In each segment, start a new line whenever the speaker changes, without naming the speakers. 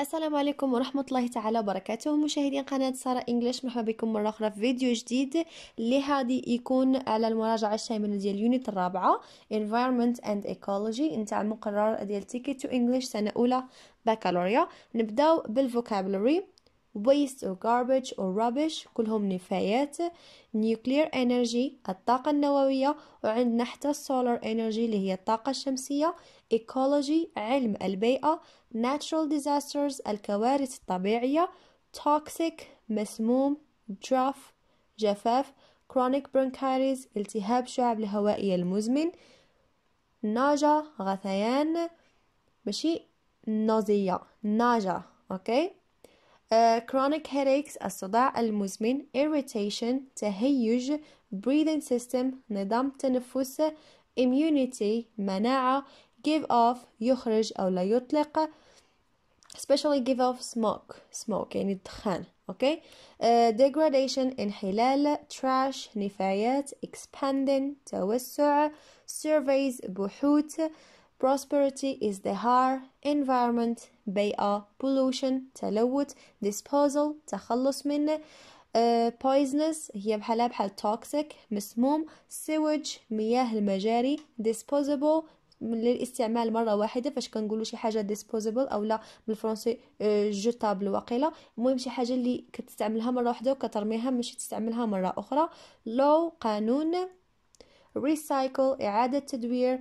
السلام عليكم ورحمة الله تعالى وبركاته مشاهدين قناة سارة إنجليش مرحبا بكم مرة أخرى في فيديو جديد اللي هادي يكون على المراجعة الشاملة ديال اليونت الرابعة Environment and Ecology نتاع المقرر ديال Ticket to English سنة أولى بكالوريا نبداو بالفوكابلوري waste أو garbage أو rubbish كلهم نفايات nuclear energy الطاقة النووية وعندنا حتى solar energy اللي هي الطاقة الشمسية ecology علم البيئة natural disasters الكوارث الطبيعية toxic مسموم draft جفاف chronic bronchitis التهاب شعب الهوائية المزمن ناجا غثيان ماشي نازية ناجا اوكي chronic headaches الصداع المزمن irritation تهيج breathing system نظام تنفس immunity مناعة give off يخرج أو لا يطلق especially give off smoke smoke يعني الدخان okay? uh, degradation انحلال trash نفايات expanding توسع surveys بحوث Prosperity is the hard environment بيئة pollution تلوث disposal تخلص منه uh, poisonous هي بحالها بحال toxic مسموم sewage مياه المجاري disposable للاستعمال مره واحده فاش كنقولوا شي حاجه disposable او لا بالفرنسي جوتابل آه، وقيلا المهم شي حاجه اللي كتستعملها مره واحده وكترميها ماشي تستعملها مره اخرى لو قانون ريسايكل اعاده تدوير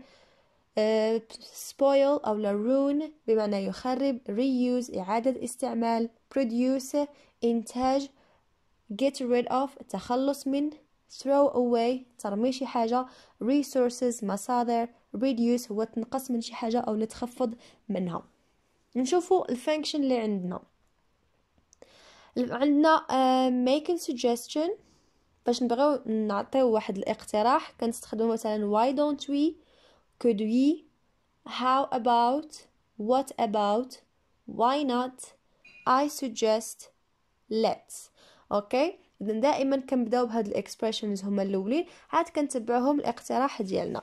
spoil أو لرون بمعنى يخرب reuse إعادة استعمال produce إنتاج get rid of تخلص من throw away ترمي شي حاجة resources مصادر reduce هو تنقص من شي حاجة أو لتخفض منها نشوفوا الفانكشن اللي عندنا عندنا uh, آه، making suggestion باش نبغيو نعطيو واحد الاقتراح كنستخدمو مثلا why don't we could we how about what about why not I suggest let's اوكي اذا دائما كنبداو بهاد الاكسبريشنز هما الاولين عاد كنتبعهم الاقتراح ديالنا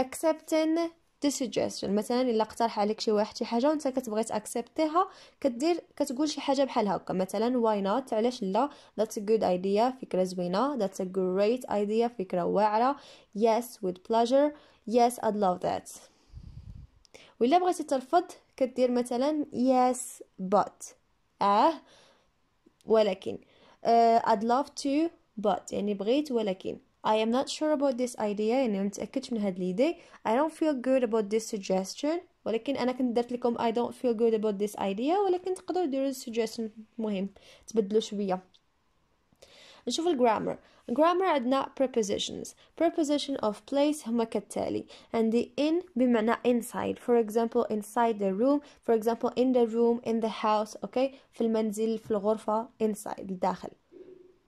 accepting دي يعني سوجيستيون مثلا الا اقترح عليك شي واحد شي حاجه وانت كتبغي تاكسبتيها كدير كتقول شي حاجه بحال هكا مثلا واي نوت علاش لا ذاتس ا جود ايديا فكره زوينه ذاتس ا جريت ايديا فكره واعره يس وذ بلاجر يس لاف ذات و ولا بغيتي ترفض كدير مثلا يس بات اه ولكن اد لاف تو بات يعني بغيت ولكن I am not sure about this idea يعني ما متأكدش من هاد ليدي I don't feel good about this suggestion ولكن انا كنت درت لكم I don't feel good about this idea ولكن تقدروا ديروا suggestion مهم تبدلوا شوية. نشوف الجرامر grammar عندنا prepositions preposition of place هما كالتالي the in بمعنى inside for example inside the room for example in the room in the house okay في المنزل في الغرفة inside الداخل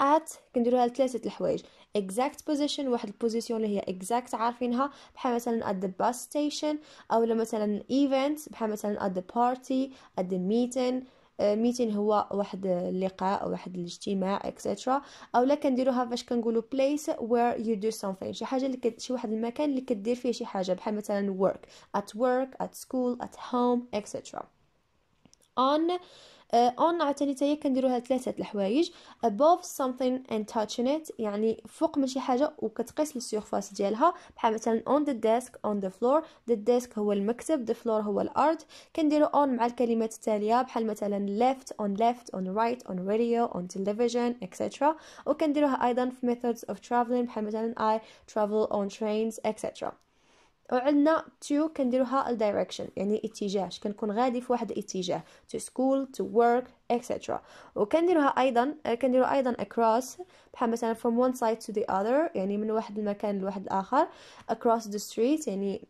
at كنديروها لثلاثه الحوايج exact position واحد البوزيسيون اللي هي exact عارفينها بحال مثلا at the bus station او مثلا event بحال مثلا at the party at the meeting ميتين آه، هو واحد اللقاء او واحد الاجتماع اكسترا او لا كنديروها فاش كنقولوا بليس وير يو دو something شي حاجه اللي كت... شي واحد المكان اللي كدير فيه شي حاجه بحال مثلا work at work at school at home اكسترا on اون آه، uh, عاوتاني تايا كنديرو هاد ثلاثه الحوايج ابوف سامثين اند تاتشين ات يعني فوق من شي حاجه وكتقيس السيرفاس ديالها بحال مثلا اون ذا ديسك اون ذا فلور ذا ديسك هو المكتب ذا فلور هو الارض كنديرو اون مع الكلمات التاليه بحال مثلا ليفت اون ليفت اون رايت اون راديو اون تلفزيون اكسترا وكنديروها ايضا في ميثودز اوف ترافلين بحال مثلا اي ترافل اون ترينز اكسترا وعندنا تو كنديروها الدايركشن يعني الاتجاه كنكون غادي في واحد الاتجاه تو سكول تو ورك etc وكنديروها ايضا كنديرو ايضا across بحال مثلا from one side to the other يعني من واحد المكان لواحد الاخر across the street يعني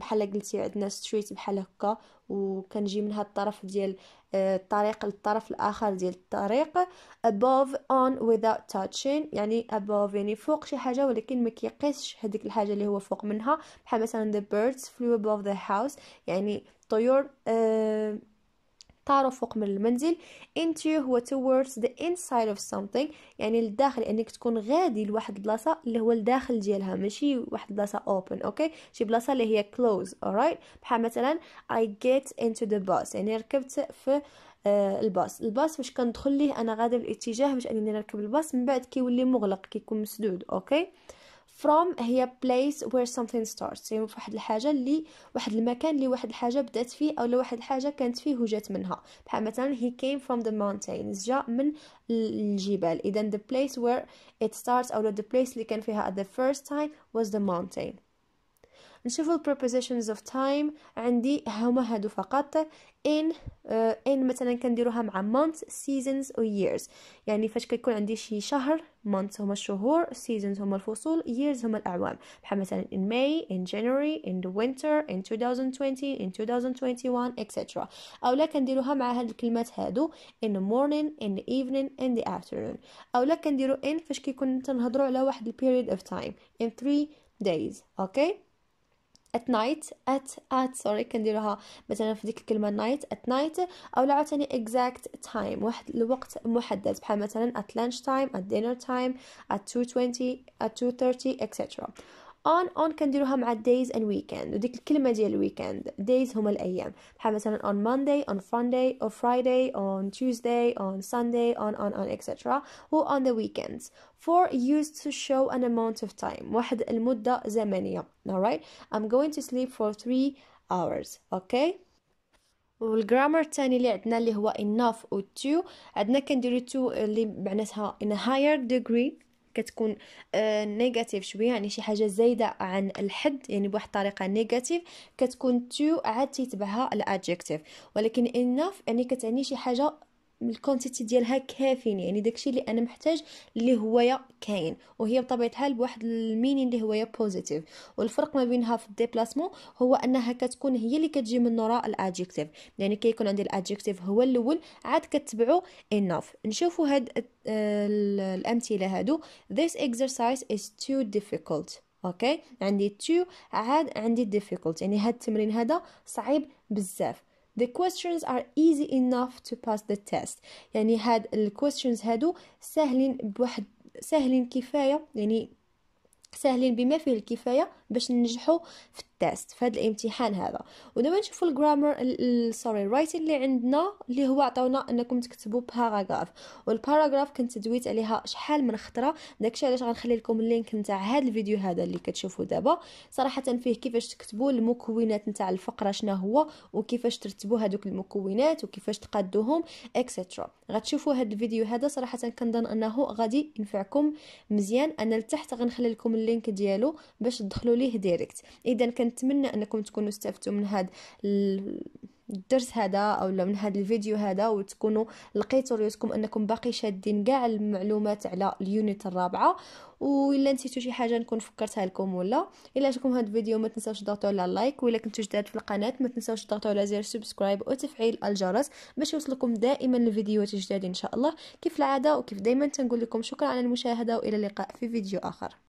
بحال قلتي عندنا street بحال هكا وكنجي من هاد الطرف ديال آه، الطريق للطرف الاخر ديال الطريق above on without touching يعني above يعني فوق شي حاجه ولكن ما كيقيسش هذيك الحاجه اللي هو فوق منها بحال مثلا the birds flew above the house يعني الطيور آه الطار فوق من المنزل into هو towards the inside of something يعني الداخل انك تكون غادي لواحد البلاصه اللي هو الداخل ديالها ماشي واحد البلاصه open اوكي شي بلاصه اللي هي close alright بحال مثلا I get into the bus يعني ركبت في آه، الباص الباص فاش كندخل ليه انا غادي بالاتجاه باش انني نركب الباص من بعد كيولي مغلق كيكون مسدود اوكي okay? from هي place where something starts يعني واحد الحاجة اللي واحد المكان اللي واحد الحاجة بدات فيه أو واحد الحاجة كانت فيه وجات منها بحال مثلا he came from the mountains جاء من الجبال إذا the place where it starts أو the place اللي كان فيها at the first time was the mountain نشوفوا prepositions of time عندي هما هادو فقط in uh, in مثلا كنديروها مع months seasons or years يعني فاش كيكون عندي شي شهر months هما الشهور seasons هما الفصول years هما الأعوام بحال مثلا in May in January in the winter in 2020 in 2021 etc أو لا كنديروها مع هاد الكلمات هادو in the morning in the evening in the afternoon أو لا كنديرو in فاش كيكون تنهضرو على واحد period of time in 3 days okay at night at at sorry كنديروها مثلا في ديك الكلمه night at night او لا عاوتاني exact time واحد الوقت محدد بحال مثلا at lunch time at dinner time at 2:20 at 2:30 etc on اون كنديروها مع days and weekend وديك الكلمة ديال weekend days هما الايام بحال مثلا on Monday on Friday on Friday on Tuesday on Sunday on on on etc و on the weekends for used to show an amount of time واحد المدة زمنيه alright I'm going to sleep for 3 hours okay والجرامر الثاني اللي عندنا اللي هو enough و to عندنا كنديرو to اللي معناتها in a higher degree كتكون نيجاتيف آه، شويه يعني شي حاجه زايده عن الحد يعني بواحد الطريقه نيجاتيف كتكون تو عاد تيتبعها الادجكتيف ولكن انف يعني كتعني شي حاجه الكونتيتي ديالها كافين يعني داكشي اللي انا محتاج اللي هويا كاين وهي بطبيعه الحال بواحد الميني اللي هويا بوزيتيف والفرق ما بينها في الديبلاسمون هو انها كتكون هي اللي كتجي من وراء الادجكتيف يعني كيكون كي عندي الادجكتيف هو الاول عاد كتبعو انوف نشوفوا هاد آه، الامثله هادو this exercise is too difficult اوكي عندي تو عاد عندي difficult يعني هاد التمرين هذا صعيب بزاف the questions are easy enough to pass the test يعني هاد ال questions هادو سهلين بواحد سهلين كفاية يعني سهلين بما فيه الكفاية باش ننجحوا في تيست في هذا الامتحان هذا ودابا نشوفوا الجرامر سوري الرايتين اللي عندنا اللي هو عطاونا انكم تكتبوا باراغراف والباراغراف كنت دويت عليها شحال من خطره داكشي علاش غنخلي لكم اللينك نتاع هذا الفيديو هذا اللي كتشوفوا دابا صراحه فيه كيفاش تكتبوا المكونات نتاع الفقره شنو هو وكيفاش ترتبوا هذوك المكونات وكيفاش تقادوهم اكسترا غتشوفوا هذا الفيديو هذا صراحه كنظن انه غادي ينفعكم مزيان انا لتحت غنخلي لكم اللينك ديالو باش تدخلوا ليه ديريكت اذا كنتمنى انكم تكونوا استفدتوا من هذا الدرس هذا او من هذا الفيديو هذا وتكونوا لقيتوا ريوسكم انكم باقي شادين كاع المعلومات على اليونت الرابعه وإلا نسيتو شي حاجه نكون فكرتها لكم ولا الا عجبكم هذا الفيديو ما تنساوش تضغطوا على لايك وإلا كنتو جداد في القناه ما تنساوش تضغطوا على زر سبسكرايب وتفعيل الجرس باش يوصلكم دائما الفيديوهات الجداد ان شاء الله كيف العاده وكيف دائما تنقول لكم شكرا على المشاهده والى اللقاء في فيديو اخر